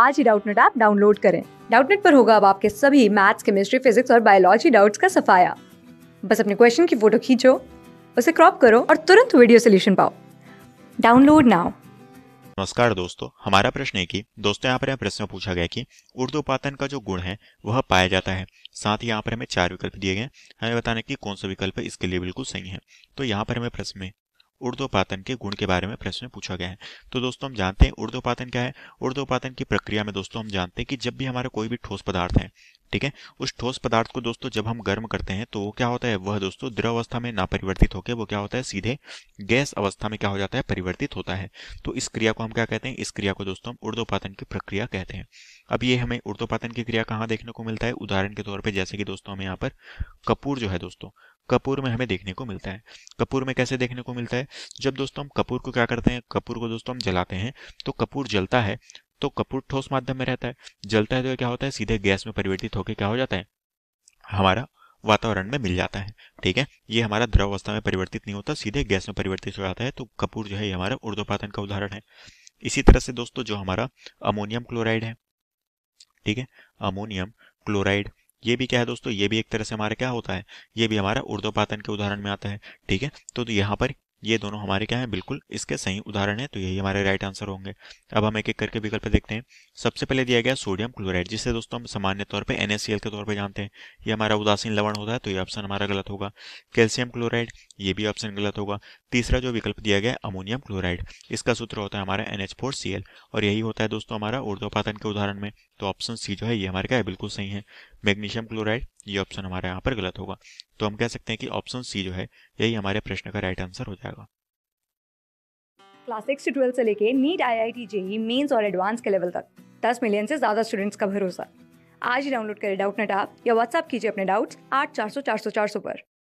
आज ही Doubtnut app download करें डाउटनेट पर होगा अब आपके सभी मैथ्स केमिस्ट्री फिजिक्स और बायोलॉजी डाउट्स का सफाया बस अपने क्वेश्चन की फोटो खींचो उसे क्रॉप करो और तुरंत वीडियो सोल्यूशन पाओ डाउनलोड नाउ नमस्कार दोस्तों हमारा प्रश्न है कि दोस्तों यहाँ पर यहाँ प्रश्न पूछा गया कि उर्दू उपातन का जो गुण है वह पाया जाता है साथ ही यहाँ पर हमें चार विकल्प दिए गए हैं हमें बताने कि कौन सा विकल्प इसके लिए बिल्कुल सही है तो यहाँ पर हमें प्रश्न में उर्दोपातन के गुण के बारे में प्रश्न पूछा गया है तो दोस्तों हम जानते हैं उर्दोपातन क्या है उर्दोपातन की प्रक्रिया में दोस्तों हम जानते हैं कि जब भी हमारा कोई भी ठोस पदार्थ है ठीक है उस ठोस पदार्थ को दोस्तों जब हम गर्म करते हैं तो वो क्या होता है वह दोस्तों द्रव अवस्था में ना परिवर्तित होकर वो क्या होता है सीधे गैस अवस्था में क्या हो जाता है परिवर्तित होता है तो इस क्रिया को हम क्या कहते हैं इस क्रिया को दोस्तों हम उर्दोपातन की प्रक्रिया कहते हैं अब ये हमें उर्दोपातन की क्रिया कहाँ देखने को मिलता है उदाहरण के तौर पर जैसे कि दोस्तों हमें यहाँ पर कपूर जो है दोस्तों कपूर में हमें देखने को मिलता है कपूर में कैसे देखने को मिलता है जब दोस्तों हम कपूर को क्या करते हैं कपूर को दोस्तों हम जलाते हैं तो कपूर जलता है तो कपूर ठोस माध्यम में रहता है जलता है तो क्या होता है सीधे गैस में परिवर्तित होकर क्या हो जाता है हमारा वातावरण में मिल जाता है ठीक है ये हमारा द्रव अवस्था में परिवर्तित नहीं होता सीधे गैस में परिवर्तित हो जाता है तो कपूर जो है ये हमारा ऊर्ध्वपातन का उदाहरण है इसी तरह से दोस्तों जो हमारा अमोनियम क्लोराइड है ठीक है अमोनियम क्लोराइड ये भी क्या है दोस्तों ये भी एक तरह से हमारा क्या होता है ये भी हमारा ऊर्ध्वपातन के उदाहरण में आता है ठीक है तो, तो यहाँ पर ये दोनों हमारे क्या है बिल्कुल इसके सही उदाहरण है तो यही हमारे राइट आंसर होंगे अब हम एक एक करके विकल्प देखते हैं सबसे पहले दिया गया सोडियम क्लोराइड जिसे दोस्तों हम सामान्य तौर पर एनएससीएल के तौर पर जानते हैं ये हमारा उदासीन लवण होता है तो ये ऑप्शन हमारा गलत होगा कैल्शियम क्लोराइड ये भी ऑप्शन गलत होगा तीसरा जो विकल्प दिया गया अमोनियम क्लोराइड इसका सूत्र होता है हमारा एन और यही होता है दोस्तों हमारा ऊर्धोपातन के उदाहरण में तो ऑप्शन सी जो है ये हमारे क्या है बिल्कुल सही है मैग्नीशियम क्लोराइड ये ऑप्शन हमारे यहाँ पर गलत होगा तो हम कह सकते हैं कि ऑप्शन सी जो है यही हमारे प्रश्न का राइट आंसर हो जाएगा क्लास सिक्स से ट्वेल्थ से लेके NEET IIT JEE mains और एडवांस के लेवल तक दस मिलियन से ज़्यादा स्टूडेंट्स का भरोसा आज ही डाउनलोड करें डाउट नेट आप या व्हाट्सअप कीजिए अपने डाउट्स आठ चार सौ चार सौ चार सौ पर